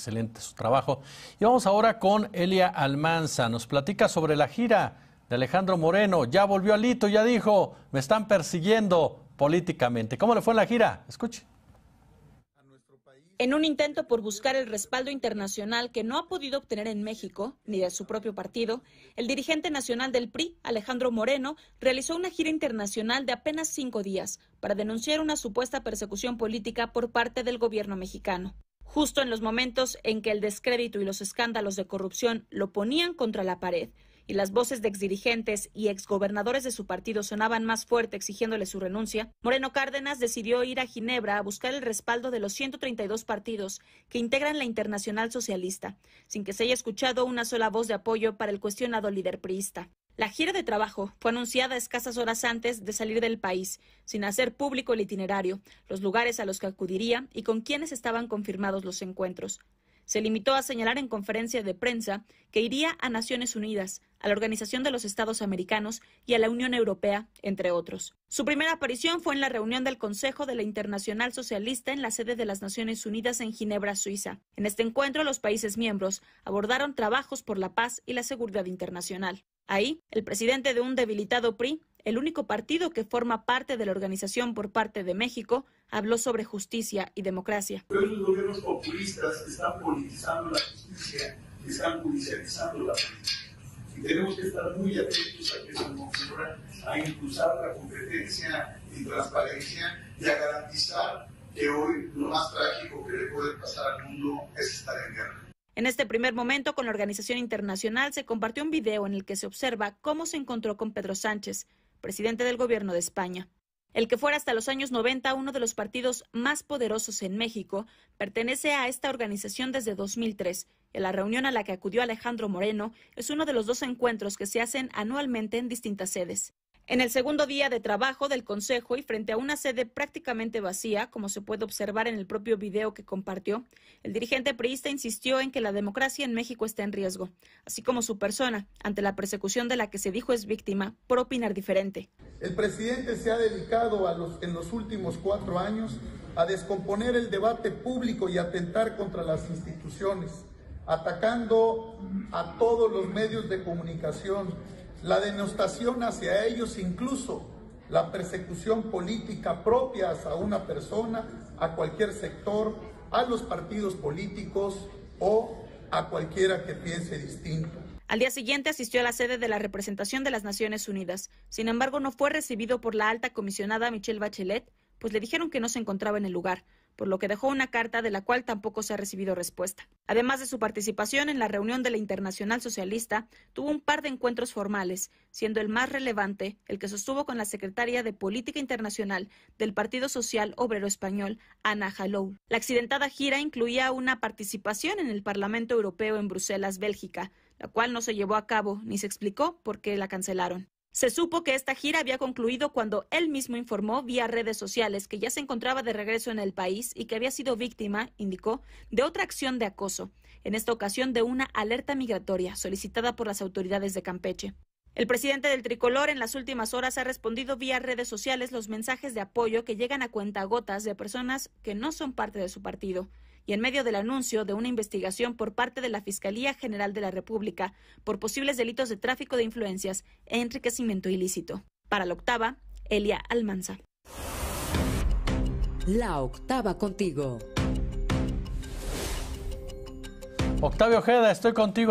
Excelente su trabajo. Y vamos ahora con Elia Almanza. Nos platica sobre la gira de Alejandro Moreno. Ya volvió al hito, ya dijo, me están persiguiendo políticamente. ¿Cómo le fue en la gira? Escuche. En un intento por buscar el respaldo internacional que no ha podido obtener en México, ni de su propio partido, el dirigente nacional del PRI, Alejandro Moreno, realizó una gira internacional de apenas cinco días para denunciar una supuesta persecución política por parte del gobierno mexicano justo en los momentos en que el descrédito y los escándalos de corrupción lo ponían contra la pared y las voces de exdirigentes y exgobernadores de su partido sonaban más fuerte exigiéndole su renuncia, Moreno Cárdenas decidió ir a Ginebra a buscar el respaldo de los 132 partidos que integran la Internacional Socialista, sin que se haya escuchado una sola voz de apoyo para el cuestionado líder priista. La gira de trabajo fue anunciada escasas horas antes de salir del país, sin hacer público el itinerario, los lugares a los que acudiría y con quienes estaban confirmados los encuentros. Se limitó a señalar en conferencia de prensa que iría a Naciones Unidas, a la Organización de los Estados Americanos y a la Unión Europea, entre otros. Su primera aparición fue en la reunión del Consejo de la Internacional Socialista en la sede de las Naciones Unidas en Ginebra, Suiza. En este encuentro, los países miembros abordaron trabajos por la paz y la seguridad internacional. Ahí, el presidente de un debilitado PRI, el único partido que forma parte de la organización por parte de México, habló sobre justicia y democracia. Pero los gobiernos populistas están politizando la justicia, están judicializando la política. Y tenemos que estar muy atentos a que se configura, a impulsar la competencia y transparencia y a garantizar que hoy lo más trágico que le puede pasar al mundo es estar en guerra. En este primer momento, con la organización internacional, se compartió un video en el que se observa cómo se encontró con Pedro Sánchez, presidente del gobierno de España. El que fuera hasta los años 90 uno de los partidos más poderosos en México, pertenece a esta organización desde 2003. la reunión a la que acudió Alejandro Moreno es uno de los dos encuentros que se hacen anualmente en distintas sedes. En el segundo día de trabajo del Consejo y frente a una sede prácticamente vacía, como se puede observar en el propio video que compartió, el dirigente priista insistió en que la democracia en México está en riesgo, así como su persona, ante la persecución de la que se dijo es víctima, por opinar diferente. El presidente se ha dedicado en los últimos cuatro años a descomponer el debate público y atentar contra las instituciones, atacando a todos los medios de comunicación, la denostación hacia ellos, incluso la persecución política propia a una persona, a cualquier sector, a los partidos políticos o a cualquiera que piense distinto. Al día siguiente asistió a la sede de la representación de las Naciones Unidas. Sin embargo, no fue recibido por la alta comisionada Michelle Bachelet, pues le dijeron que no se encontraba en el lugar por lo que dejó una carta de la cual tampoco se ha recibido respuesta. Además de su participación en la reunión de la Internacional Socialista, tuvo un par de encuentros formales, siendo el más relevante el que sostuvo con la secretaria de Política Internacional del Partido Social Obrero Español, Ana Jalou. La accidentada gira incluía una participación en el Parlamento Europeo en Bruselas, Bélgica, la cual no se llevó a cabo ni se explicó por qué la cancelaron. Se supo que esta gira había concluido cuando él mismo informó vía redes sociales que ya se encontraba de regreso en el país y que había sido víctima, indicó, de otra acción de acoso, en esta ocasión de una alerta migratoria solicitada por las autoridades de Campeche. El presidente del tricolor en las últimas horas ha respondido vía redes sociales los mensajes de apoyo que llegan a cuentagotas de personas que no son parte de su partido y en medio del anuncio de una investigación por parte de la Fiscalía General de la República por posibles delitos de tráfico de influencias e enriquecimiento ilícito. Para la octava, Elia Almanza. La octava contigo. Octavio Ojeda, estoy contigo.